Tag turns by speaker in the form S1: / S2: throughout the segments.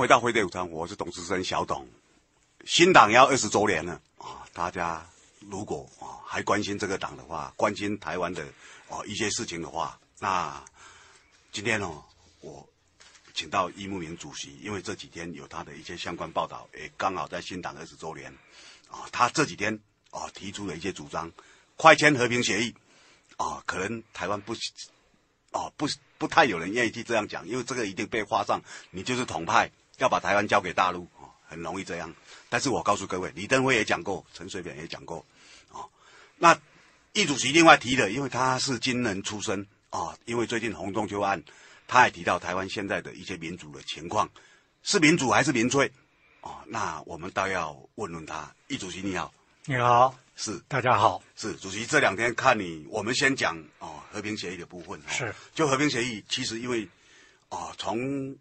S1: 回到飞德午餐，我是董事生，小董。新党要二十周年了啊！大家如果啊还关心这个党的话，关心台湾的哦一些事情的话，那今天哦我请到易木明主席，因为这几天有他的一些相关报道，也刚好在新党二十周年啊。他这几天啊提出了一些主张，快签和平协议啊，可能台湾不啊不不太有人愿意去这样讲，因为这个一定被画上你就是统派。要把台湾交给大陆，哦，很容易这样。但是我告诉各位，李登辉也讲过，陈水扁也讲过，哦，那易主席另外提的，因为他是金人出身，哦，因为最近洪仲就案，他也提到台湾现在的一些民主的情况，是民主还是民粹？哦，那我们倒要问问他。易主席你好，你好，是大家好，是主席。这两天看你，我们先讲哦和平协议的部分，是就和平协议，其实因为哦从。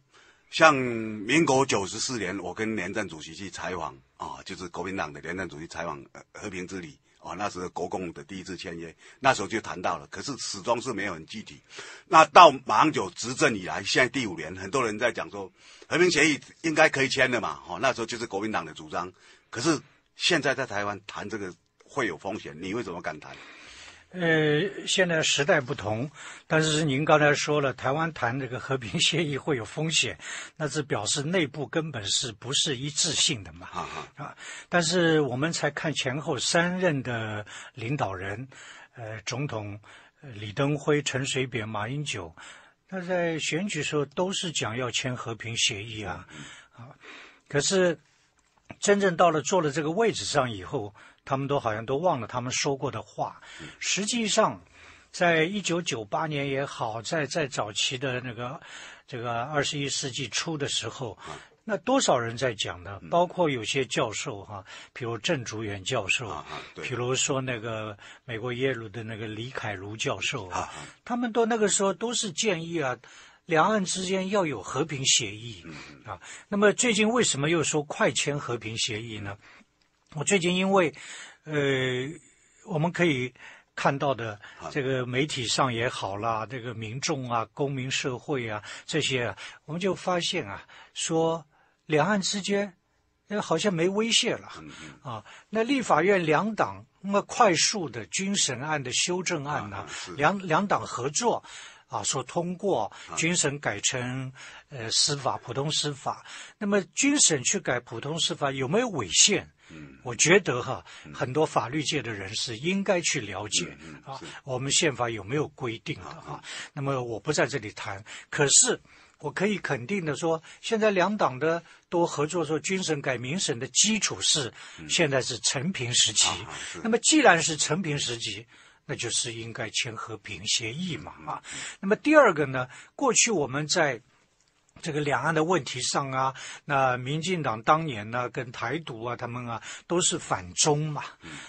S1: 像民国九十四年，我跟连战主席去采访啊，就是国民党的连战主席采访和平之旅啊，那是国共的第一次签约，那时候就谈到了，可是始终是没有很具体。那到马英九执政以来，现在第五年，很多人在讲说和平协议应该可以签的嘛，哦，那时候就是国民党的主张，可是现在在台湾谈这个会有风险，你会怎么敢谈？
S2: 呃，现在时代不同，但是您刚才说了，台湾谈这个和平协议会有风险，那是表示内部根本是不是一致性的嘛？啊啊但是我们才看前后三任的领导人，呃，总统李登辉、陈水扁、马英九，那在选举时候都是讲要签和平协议啊，啊，可是真正到了坐了这个位置上以后。他们都好像都忘了他们说过的话。实际上，在一九九八年也好，在在早期的那个这个二十一世纪初的时候，那多少人在讲的，包括有些教授哈，比如郑竹元教授，比如说那个美国耶鲁的那个李凯如教授，他们都那个时候都是建议啊，两岸之间要有和平协议啊。那么最近为什么又说快签和平协议呢？我最近因为，呃，我们可以看到的这个媒体上也好啦，这个民众啊、公民社会啊这些啊，我们就发现啊，说两岸之间，好像没威胁了啊。那立法院两党那么快速的军审案的修正案呢，两两党合作。啊，说通过军审改成呃司法普通司法，那么军审去改普通司法有没有违宪？我觉得哈，很多法律界的人是应该去了解啊，我们宪法有没有规定的啊？那么我不在这里谈，可是我可以肯定的说，现在两党的都合作说军审改民审的基础是现在是陈平时期。那么既然是陈平时期。那就是应该签和平协议嘛，啊，那么第二个呢，过去我们在这个两岸的问题上啊，那民进党当年呢，跟台独啊，他们啊都是反中嘛，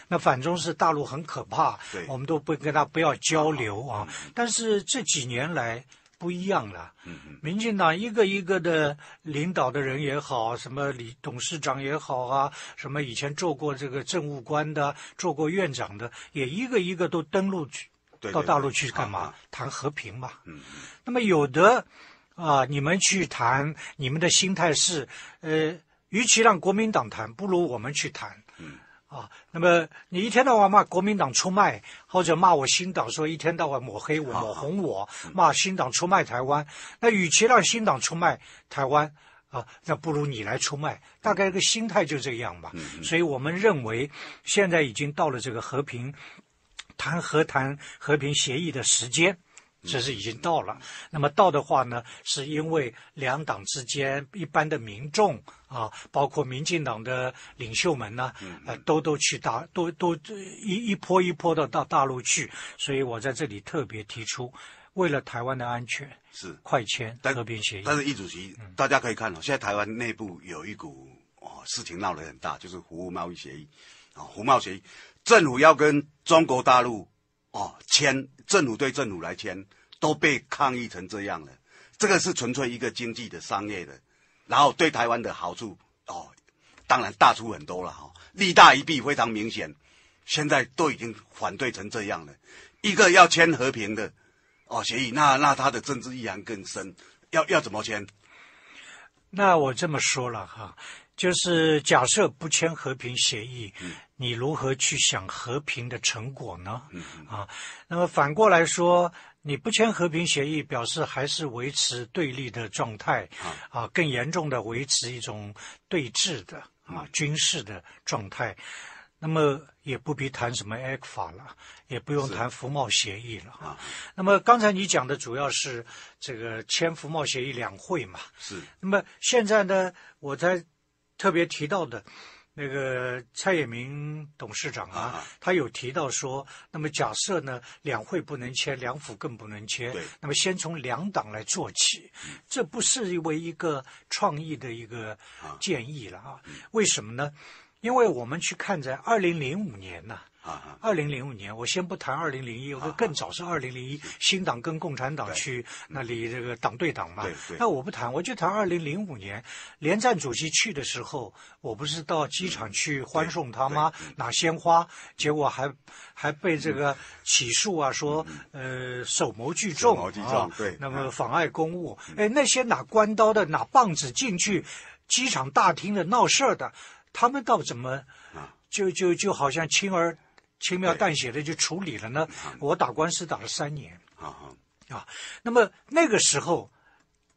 S2: 那反中是大陆很可怕，我们都不跟他不要交流啊，但是这几年来。不一样了，嗯民进党一个一个的领导的人也好，什么李董事长也好啊，什么以前做过这个政务官的，做过院长的，也一个一个都登陆去，到大陆去干嘛？谈和平嘛。嗯那么有的，啊，你们去谈，你们的心态是，呃，与其让国民党谈，不如我们去谈。啊，那么你一天到晚骂国民党出卖，或者骂我新党说一天到晚抹黑我、抹红我，骂新党出卖台湾，那与其让新党出卖台湾，啊，那不如你来出卖，大概个心态就这样吧。所以我们认为现在已经到了这个和平谈和谈和平协议的时间。这是已经到了，那么到的话呢，是因为两党之间一般的民众啊，包括民进党的领袖们呢，呃，都都去大都都一一波一波的到大陆去，所以我在这里特别提出，为了台湾的安全，是快签
S1: 和平协议。但是，易主席，大家可以看哦，现在台湾内部有一股哦，事情闹得很大，就是服务贸易协议啊，服贸协议，政府要跟中国大陆哦签，政府对政府来签。都被抗议成这样了，这个是纯粹一个经济的、商业的，然后对台湾的好处哦，当然大出很多了哈，利大于弊非常明显，现在都已经反对成这样了，一个要签和平的哦协议，那那他的政治意涵更深，要要怎么签？
S2: 那我这么说了哈。就是假设不签和平协议，你如何去想和平的成果呢？啊，那么反过来说，你不签和平协议，表示还是维持对立的状态啊，更严重的维持一种对峙的啊军事的状态，那么也不必谈什么埃克法了，也不用谈服贸协议了啊。那么刚才你讲的主要是这个签服贸协议两会嘛？是。那么现在呢，我在。特别提到的，那个蔡衍明董事长啊，他有提到说，那么假设呢，两会不能签，两府更不能签，那么先从两党来做起，这不是为一个创意的一个建议了啊？为什么呢？因为我们去看在二零零五年呢。二零零五年，我先不谈二零零一，有个更早是二零零一，新党跟共产党去那里这个党对党嘛。那我不谈，我就谈二零零五年，连战主席去的时候，我不是到机场去欢送他吗？拿鲜花，结果还还被这个起诉啊，说呃手谋聚众，啊，对，那么妨碍公务。哎，那些拿关刀的、拿棒子进去机场大厅的闹事儿的，他们倒怎么就就就好像轻而。轻描淡写的就处理了呢。我打官司打了三年啊啊！那么那个时候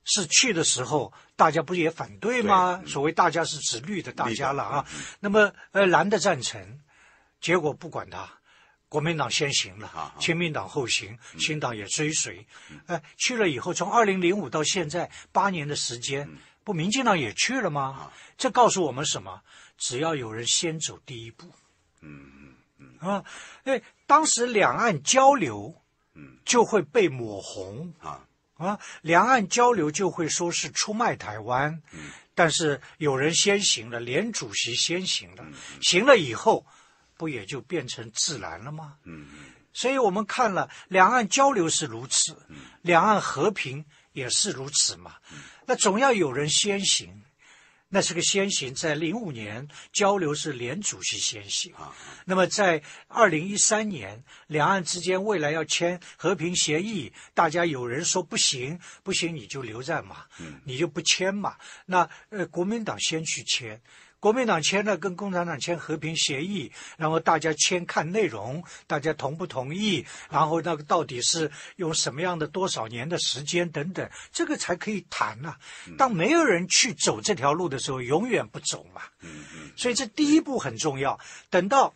S2: 是去的时候，大家不是也反对吗？所谓大家是指绿的大家了啊。那么呃，蓝的赞成，结果不管他，国民党先行了，亲民党后行，新党也追随。哎，去了以后，从二零零五到现在八年的时间，不，民进党也去了吗？这告诉我们什么？只要有人先走第一步，嗯。啊，哎，当时两岸交流，嗯，就会被抹红啊啊，两岸交流就会说是出卖台湾，嗯，但是有人先行了，连主席先行了，行了以后，不也就变成自然了吗？嗯所以我们看了两岸交流是如此，嗯，两岸和平也是如此嘛，那总要有人先行。那是个先行，在零五年交流是联主席先行啊。那么在二零一三年，两岸之间未来要签和平协议，大家有人说不行，不行你就留在嘛，嗯，你就不签嘛。那呃，国民党先去签。国民党签了跟共产党签和平协议，然后大家签看内容，大家同不同意？然后那个到底是用什么样的多少年的时间等等，这个才可以谈呐。当没有人去走这条路的时候，永远不走嘛。嗯嗯，所以这第一步很重要。等到。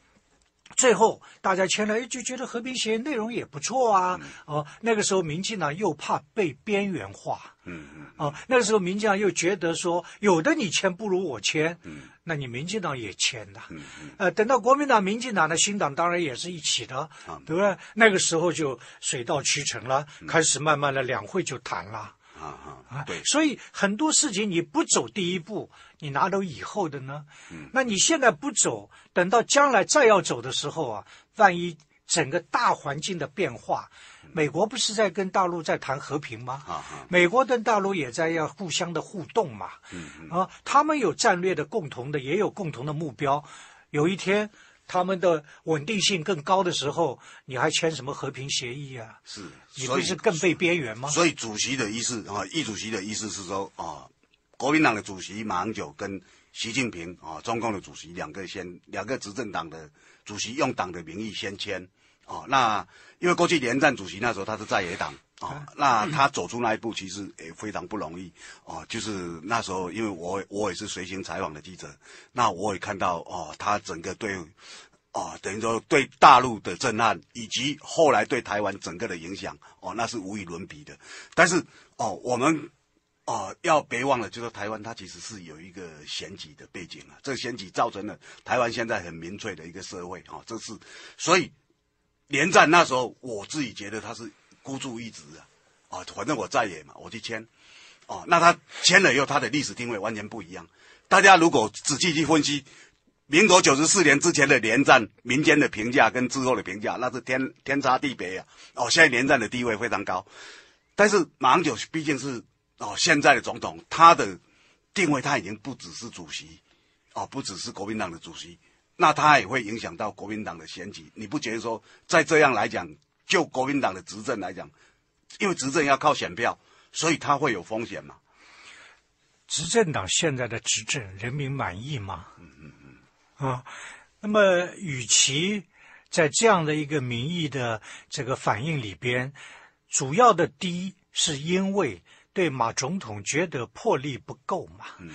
S2: 最后大家签了，哎，就觉得和平协议内容也不错啊。哦，那个时候民进党又怕被边缘化，嗯嗯，哦，那个时候民进党又觉得说有的你签不如我签，嗯，那你民进党也签的，嗯嗯，呃，等到国民党、民进党的新党当然也是一起的，啊，对那个时候就水到渠成了，开始慢慢的两会就谈了。啊啊啊！对，所以很多事情你不走第一步，你拿走以后的呢？嗯，那你现在不走，等到将来再要走的时候啊，万一整个大环境的变化，美国不是在跟大陆在谈和平吗？啊啊！美国跟大陆也在要互相的互动嘛。嗯嗯。啊，他们有战略的共同的，也有共同的目标，有一天。他们的稳定性更高的时候，你还签什么和平协议啊？
S3: 是，你不是
S2: 更被边缘吗？所以
S1: 主席的意思啊，易主席的意思是说啊，国民党的主席马英九跟习近平啊，中共的主席两个先两个执政党的主席用党的名义先签啊，那因为过去连战主席那时候他是在野党。哦，那他走出那一步其实也非常不容易哦。就是那时候，因为我我也是随行采访的记者，那我也看到哦，他整个对，哦，等于说对大陆的震撼，以及后来对台湾整个的影响哦，那是无与伦比的。但是哦，我们哦要别忘了，就说台湾它其实是有一个选举的背景啊，这个举造成了台湾现在很民粹的一个社会啊，这是所以连战那时候我自己觉得他是。孤注一掷啊！啊，反正我在也嘛，我去签，哦，那他签了以后，他的历史定位完全不一样。大家如果仔细去分析，民国九十四年之前的连战民间的评价跟之后的评价，那是天天差地别呀！哦，现在连战的地位非常高，但是马英九毕竟是哦现在的总统，他的定位他已经不只是主席，哦，不只是国民党的主席，那他也会影响到国民党的选举。你不觉得说在这样来讲？就国民党的执政来讲，因为执政要靠选票，所以它会有风险嘛。
S2: 执政党现在的执政，人民满意吗？嗯嗯嗯。啊，那么与其在这样的一个民意的这个反应里边，主要的低是因为对马总统觉得魄力不够嘛。嗯。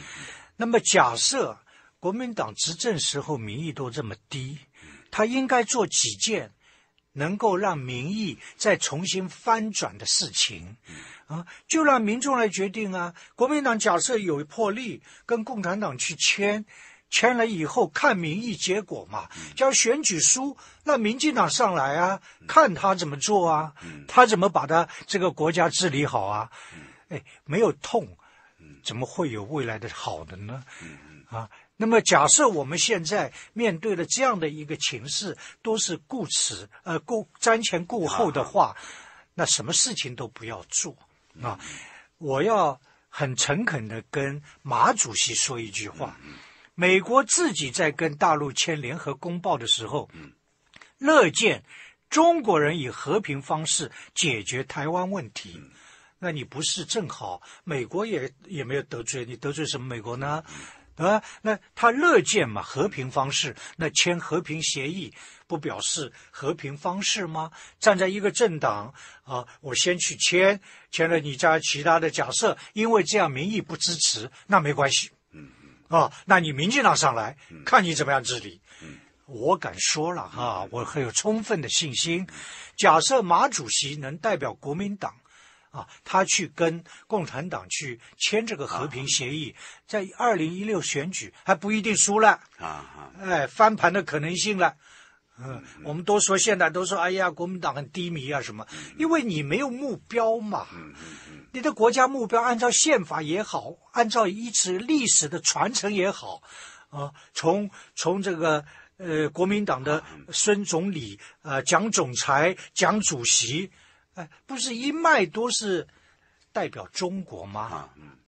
S2: 那么假设国民党执政时候民意都这么低，他应该做几件？能够让民意再重新翻转的事情，啊，就让民众来决定啊。国民党假设有魄力跟共产党去签，签了以后看民意结果嘛。叫选举书，那民进党上来啊，看他怎么做啊，他怎么把他这个国家治理好啊？哎，没有痛，怎么会有未来的好的呢？啊。那么，假设我们现在面对了这样的一个情势，都是顾此呃顾瞻前顾后的话，那什么事情都不要做啊！我要很诚恳的跟马主席说一句话：，美国自己在跟大陆签联合公报的时候，乐见中国人以和平方式解决台湾问题，那你不是正好？美国也也没有得罪你，得罪什么美国呢？啊，那他乐见嘛和平方式，那签和平协议不表示和平方式吗？站在一个政党啊，我先去签，签了你家其他的，假设因为这样民意不支持，那没关系，嗯，啊，那你民进党上来，看你怎么样治理，嗯，我敢说了哈，我很有充分的信心，假设马主席能代表国民党。啊，他去跟共产党去签这个和平协议，在二零一六选举还不一定输了啊，哎，翻盘的可能性了。嗯，我们都说现在都说，哎呀，国民党很低迷啊什么，因为你没有目标嘛。你的国家目标按照宪法也好，按照一次历史的传承也好，啊，从从这个呃国民党的孙总理啊，蒋总裁，蒋主席。哎，不是一脉都是代表中国吗？啊嗯。